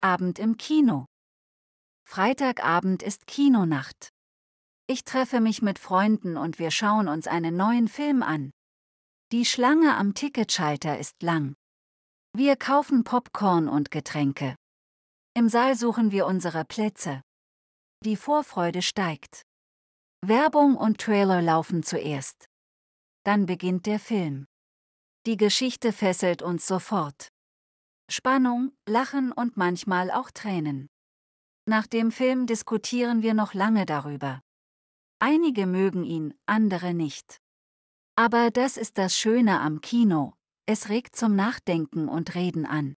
Abend im Kino. Freitagabend ist Kinonacht. Ich treffe mich mit Freunden und wir schauen uns einen neuen Film an. Die Schlange am Ticketschalter ist lang. Wir kaufen Popcorn und Getränke. Im Saal suchen wir unsere Plätze. Die Vorfreude steigt. Werbung und Trailer laufen zuerst. Dann beginnt der Film. Die Geschichte fesselt uns sofort. Spannung, Lachen und manchmal auch Tränen. Nach dem Film diskutieren wir noch lange darüber. Einige mögen ihn, andere nicht. Aber das ist das Schöne am Kino, es regt zum Nachdenken und Reden an.